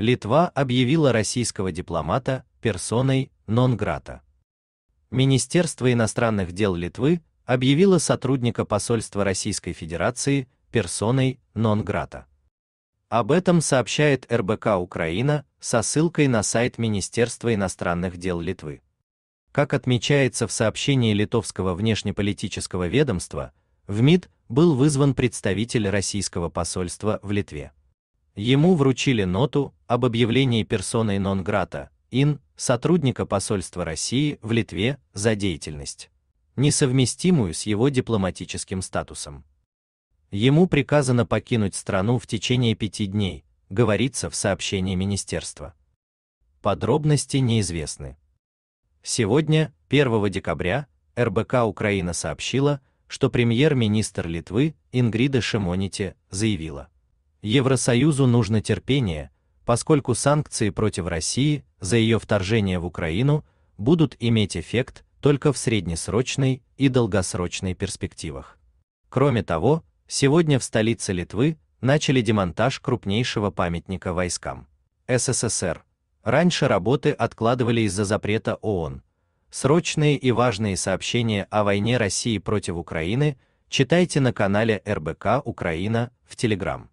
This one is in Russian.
Литва объявила российского дипломата персоной нон-грата. Министерство иностранных дел Литвы объявило сотрудника посольства Российской Федерации персоной нон-грата. Об этом сообщает РБК Украина со ссылкой на сайт Министерства иностранных дел Литвы. Как отмечается в сообщении литовского внешнеполитического ведомства, в МИД был вызван представитель российского посольства в Литве. Ему вручили ноту об объявлении персоной нон-грата, ин, сотрудника посольства России в Литве за деятельность, несовместимую с его дипломатическим статусом. Ему приказано покинуть страну в течение пяти дней, говорится в сообщении министерства. Подробности неизвестны. Сегодня, 1 декабря, РБК Украина сообщила, что премьер-министр Литвы Ингрида Шимонити заявила, Евросоюзу нужно терпение, поскольку санкции против России за ее вторжение в Украину будут иметь эффект только в среднесрочной и долгосрочной перспективах. Кроме того, сегодня в столице Литвы начали демонтаж крупнейшего памятника войскам СССР. Раньше работы откладывали из-за запрета ООН. Срочные и важные сообщения о войне России против Украины читайте на канале РБК Украина в Телеграм.